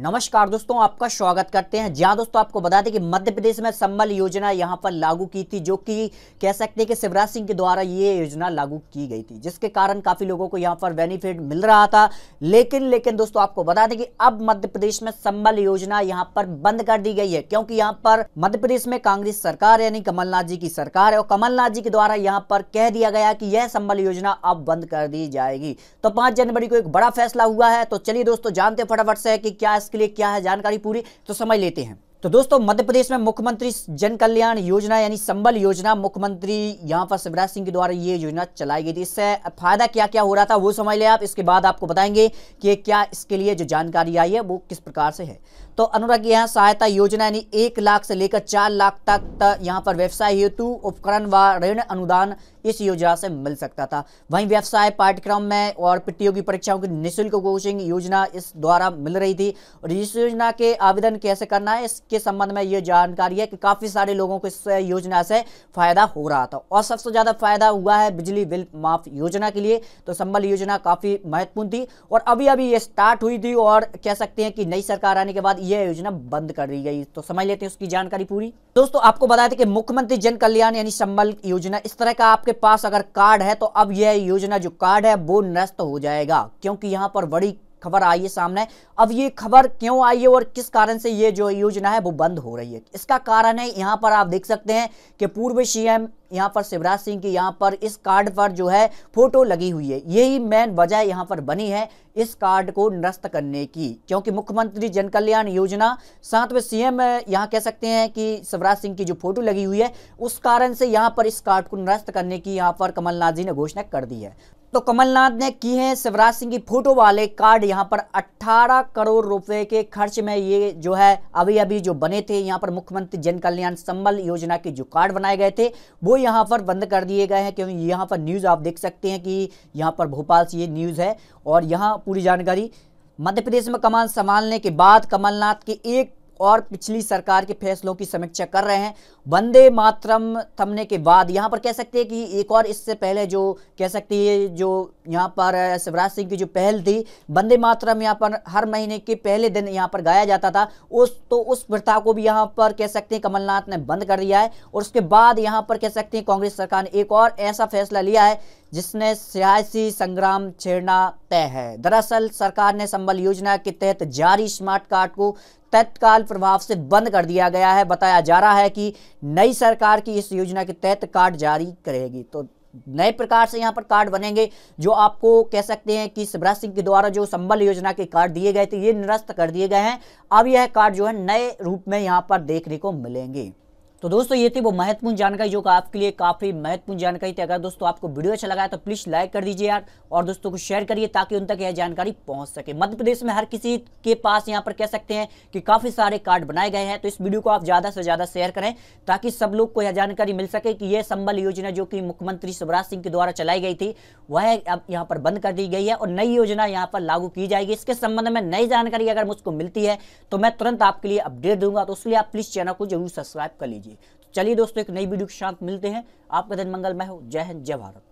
नमस्कार दोस्तों आपका स्वागत करते हैं जहां दोस्तों आपको बता दें कि मध्य प्रदेश में संबल योजना यहां पर लागू की थी जो कि कह सकते हैं कि शिवराज सिंह के द्वारा ये योजना लागू की गई थी जिसके कारण काफ़ी लोगों को यहां पर बेनिफिट मिल रहा था लेकिन लेकिन दोस्तों आपको बता दें कि अब मध्य प्रदेश में संबल योजना यहाँ पर बंद कर दी गई है क्योंकि यहाँ पर मध्य प्रदेश में कांग्रेस सरकार यानी कमलनाथ जी की सरकार है और कमलनाथ जी के द्वारा यहाँ पर कह दिया गया कि यह संबल योजना अब बंद कर दी जाएगी तो पांच जनवरी को एक बड़ा फैसला हुआ है तो चलिए दोस्तों जानते फटाफट से कि क्या के लिए क्या है जानकारी पूरी तो समझ लेते हैं तो दोस्तों मध्य प्रदेश में मुख्यमंत्री जन कल्याण योजना यानी संबल योजना मुख्यमंत्री यहां पर शिवराज सिंह के द्वारा ये योजना चलाई गई थी इससे फायदा क्या क्या हो रहा था वो समझ लें आप इसके बाद आपको बताएंगे कि क्या इसके लिए जो जानकारी आई है वो किस प्रकार से है तो अनुराग यहाँ सहायता योजना यानी एक लाख से लेकर चार लाख तक यहाँ पर व्यवसाय हेतु उपकरण व ऋण अनुदान इस योजना से मिल सकता था वहीं व्यवसाय पाठ्यक्रम में और प्रतियोगी परीक्षाओं की निःशुल्क कोचिंग योजना इस द्वारा मिल रही थी और इस योजना के आवेदन कैसे करना है इसके संबंध में ये जानकारी है कि काफ़ी सारे लोगों को इस योजना से फायदा हो रहा था और सबसे ज़्यादा फायदा हुआ है बिजली बिल माफ योजना के लिए तो संबल योजना काफ़ी महत्वपूर्ण थी और अभी अभी ये स्टार्ट हुई थी और कह सकते हैं कि नई सरकार आने के बाद यह योजना बंद कर दी गई तो समझ लेते हैं उसकी जानकारी पूरी दोस्तों आपको बताया था कि मुख्यमंत्री जन कल्याण यानी संबल योजना इस तरह का आपके पास अगर कार्ड है तो अब यह योजना जो कार्ड है वो नष्ट हो जाएगा क्योंकि यहाँ पर बड़ी खबर आई है सामने अब ये खबर क्यों आई है और किस कारण से ये जो योजना है वो बंद हो रही है इसका कारण है यहाँ पर आप देख सकते हैं कि पूर्व सीएम यहाँ पर शिवराज सिंह की यहाँ पर इस कार्ड पर जो है फोटो लगी हुई है यही मेन वजह यहाँ पर बनी है इस कार्ड को नष्ट करने की क्योंकि मुख्यमंत्री जन कल्याण योजना में सीएम यहाँ कह सकते हैं कि शिवराज सिंह की जो फोटो लगी हुई है उस कारण से यहाँ पर इस कार्ड को नष्ट करने की यहाँ पर कमलनाथ जी ने घोषणा कर दी है तो कमलनाथ ने की है शिवराज सिंह की फोटो वाले कार्ड यहाँ पर 18 करोड़ रुपए के खर्च में ये जो है अभी अभी जो बने थे यहाँ पर मुख्यमंत्री जन कल्याण संबल योजना के जो कार्ड बनाए गए थे वो यहाँ पर बंद कर दिए गए हैं क्योंकि यहाँ पर न्यूज़ आप देख सकते हैं कि यहाँ पर भोपाल से ये न्यूज़ है और यहाँ पूरी जानकारी मध्य प्रदेश में कमान संभालने के बाद कमलनाथ के एक और पिछली सरकार के फैसलों की समीक्षा कर रहे हैं वंदे मातरम थमने के बाद यहाँ पर कह सकते हैं कि एक और इससे पहले जो कह सकती है जो यहाँ पर शिवराज सिंह की जो पहल थी वंदे मातरम यहाँ पर हर महीने के पहले दिन यहाँ पर गाया जाता था उस तो उस प्रथा को भी यहाँ पर कह सकते हैं कमलनाथ ने बंद कर दिया है और उसके बाद यहाँ पर कह सकते हैं कांग्रेस सरकार ने एक और ऐसा फैसला लिया है जिसने सियासी संग्राम छेड़ना तय है दरअसल सरकार ने संबल योजना के तहत जारी स्मार्ट कार्ड को तत्काल प्रभाव से बंद कर दिया गया है बताया जा रहा है कि नई सरकार की इस योजना के तहत कार्ड जारी करेगी तो नए प्रकार से यहाँ पर कार्ड बनेंगे जो आपको कह सकते हैं कि शिवराज सिंह के द्वारा जो संबल योजना के कार्ड दिए गए थे ये निरस्त कर दिए गए हैं अब यह कार्ड जो है नए रूप में यहाँ पर देखने को मिलेंगे तो दोस्तों ये थी वो महत्वपूर्ण जानकारी जो आपके लिए काफ़ी महत्वपूर्ण जानकारी थी अगर दोस्तों आपको वीडियो अच्छा लगा है तो प्लीज़ लाइक कर दीजिए यार और दोस्तों को शेयर करिए ताकि उन तक यह जानकारी पहुंच सके मध्य प्रदेश में हर किसी के पास यहाँ पर कह सकते हैं कि काफ़ी सारे कार्ड बनाए गए हैं तो इस वीडियो को आप ज़्यादा से ज़्यादा शेयर करें ताकि सब लोग को यह जानकारी मिल सके कि यह संबल योजना जो कि मुख्यमंत्री शिवराज सिंह के द्वारा चलाई गई थी वह अब यहाँ पर बंद कर दी गई है और नई योजना यहाँ पर लागू की जाएगी इसके संबंध में नई जानकारी अगर मुझको मिलती है तो मैं तुरंत आपके लिए अपडेट दूंगा तो उसके लिए आप प्लीज़ चैनल को जरूर सब्सक्राइब कर लीजिए कीजिए तो चलिए दोस्तों एक नई वीडियो के साथ मिलते हैं आपका दिन मंगलमय हो जय हिंद जय भारत